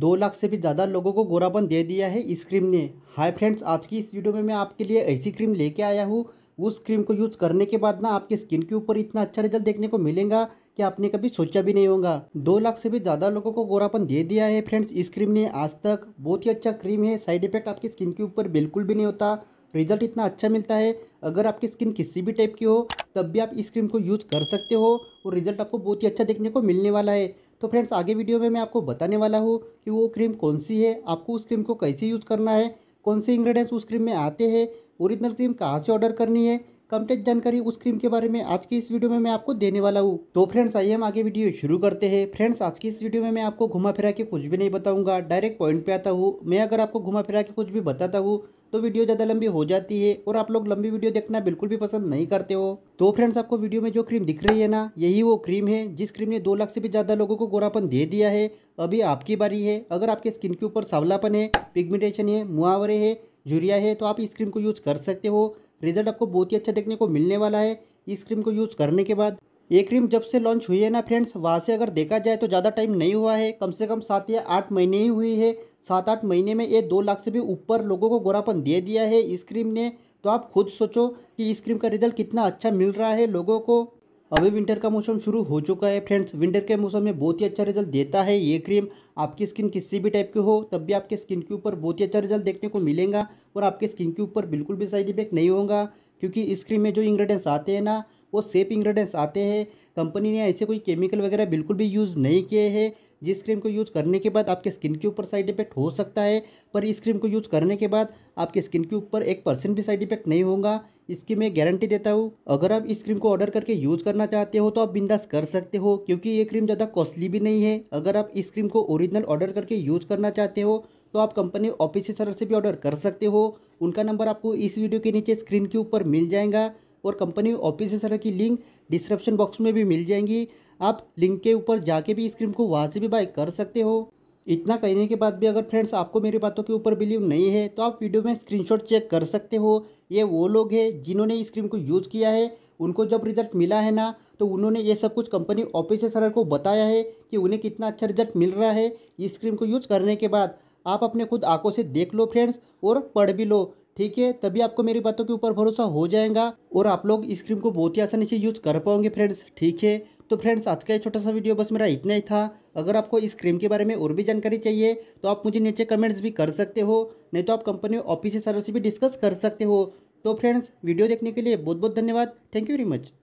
दो लाख से भी ज़्यादा लोगों को गोरापन दे दिया है इस क्रीम ने हाय फ्रेंड्स आज की इस वीडियो में मैं आपके लिए ऐसी क्रीम लेके आया हूँ उस क्रीम को यूज़ करने के बाद ना आपकी स्किन के ऊपर इतना अच्छा रिजल्ट देखने को मिलेगा कि आपने कभी सोचा भी नहीं होगा दो लाख से भी ज़्यादा लोगों को गोरापन दे दिया है फ्रेंड्स इस क्रीम ने आज तक बहुत ही अच्छा क्रीम है साइड इफेक्ट आपकी स्किन के ऊपर बिल्कुल भी नहीं होता रिजल्ट इतना अच्छा मिलता है अगर आपकी स्किन किसी भी टाइप की हो तब भी आप इस क्रीम को यूज़ कर सकते हो और रिजल्ट आपको बहुत ही अच्छा देखने को मिलने वाला है तो फ्रेंड्स आगे वीडियो में मैं आपको बताने वाला हूँ कि वो क्रीम कौन सी है आपको उस क्रीम को कैसे यूज़ करना है कौन से इंग्रेडिएंट्स उस क्रीम में आते हैं ओरिजिनल क्रीम कहाँ से ऑर्डर करनी है कंप्लीट जानकारी उस क्रीम के बारे में आज की इस वीडियो में मैं आपको देने वाला हूँ तो फ्रेंड्स आइए हम आगे वीडियो शुरू करते हैं फ्रेंड्स आज की इस वीडियो में मैं आपको घुमा फिरा के कुछ भी नहीं बताऊंगा डायरेक्ट पॉइंट पे आता हूँ मैं अगर आपको घुमा फिरा के कुछ भी बताता हूँ तो वीडियो ज़्यादा लंबी हो जाती है और आप लोग लंबी वीडियो देखना बिल्कुल भी पसंद नहीं करते हो तो फ्रेंड्स आपको वीडियो में जो क्रीम दिख रही है ना यही वो क्रीम है जिस क्रीम ने दो लाख से भी ज़्यादा लोगों को गोरापन दे दिया है अभी आपकी बारी है अगर आपके स्किन के ऊपर सावलापन है पिगमेंटेशन है मुहावरे है यूरिया है तो आप इस क्रीम को यूज़ कर सकते हो रिजल्ट आपको बहुत ही अच्छा देखने को मिलने वाला है इस क्रीम को यूज़ करने के बाद ये क्रीम जब से लॉन्च हुई है ना फ्रेंड्स वहाँ से अगर देखा जाए तो ज़्यादा टाइम नहीं हुआ है कम से कम सात या आठ महीने ही हुई है सात आठ महीने में ये दो लाख से भी ऊपर लोगों को गोरापन दे दिया है इस क्रीम ने तो आप खुद सोचो कि इस क्रीम का रिजल्ट कितना अच्छा मिल रहा है लोगों को अभी विंटर का मौसम शुरू हो चुका है फ्रेंड्स विंटर के मौसम में बहुत ही अच्छा रिजल्ट देता है ये क्रीम आपकी स्किन किसी भी टाइप की हो तब भी आपके स्किन के ऊपर बहुत ही अच्छा रिजल्ट देखने को मिलेगा और आपके स्किन के ऊपर बिल्कुल भी साइड इफेक्ट नहीं होगा क्योंकि इस क्रीम में जो इंग्रेडिएंट्स आते हैं ना वो सेफ इंग्रेडिएंट्स आते हैं कंपनी ने ऐसे कोई केमिकल वगैरह बिल्कुल भी यूज़ नहीं किए हैं जिस क्रीम को यूज़ करने के बाद आपके स्किन के ऊपर साइड इफेक्ट हो सकता है पर इस क्रीम को यूज़ करने के बाद आपके स्किन के ऊपर एक परसेंट भी साइड इफेक्ट नहीं होगा इसकी मैं गारंटी देता हूँ अगर आप इस क्रीम को ऑर्डर करके यूज़ करना चाहते हो तो आप बिंदास कर सकते हो क्योंकि ये क्रीम ज़्यादा कॉस्टली भी नहीं है अगर आप इस क्रीम को ओरिजिनल ऑर्डर करके यूज़ करना चाहते हो तो आप कंपनी ऑफिस तरफ से भी ऑर्डर कर सकते हो उनका नंबर आपको इस वीडियो के नीचे स्क्रीन के ऊपर मिल जाएगा और कंपनी ऑफिस की लिंक डिस्क्रिप्शन बॉक्स में भी मिल जाएंगी आप लिंक के ऊपर जाके भी इस क्रीम को वहाँ से भी बाय कर सकते हो इतना कहने के बाद भी अगर फ्रेंड्स आपको मेरी बातों के ऊपर बिलीव नहीं है तो आप वीडियो में स्क्रीनशॉट चेक कर सकते हो ये वो लोग हैं जिन्होंने इस क्रीम को यूज़ किया है उनको जब रिजल्ट मिला है ना तो उन्होंने ये सब कुछ कंपनी ऑफिसर सर को बताया है कि उन्हें कितना अच्छा रिजल्ट मिल रहा है इस क्रीम को यूज़ करने के बाद आप अपने खुद आंखों से देख लो फ्रेंड्स और पढ़ भी लो ठीक है तभी आपको मेरी बातों के ऊपर भरोसा हो जाएगा और आप लोग इस क्रीम को बहुत ही आसानी से यूज़ कर पाओगे फ्रेंड्स ठीक है तो फ्रेंड्स आज का ये छोटा सा वीडियो बस मेरा इतना ही था अगर आपको इस क्रीम के बारे में और भी जानकारी चाहिए तो आप मुझे नीचे कमेंट्स भी कर सकते हो नहीं तो आप कंपनी ऑफिस से सर से भी डिस्कस कर सकते हो तो फ्रेंड्स वीडियो देखने के लिए बहुत बहुत धन्यवाद थैंक यू वेरी मच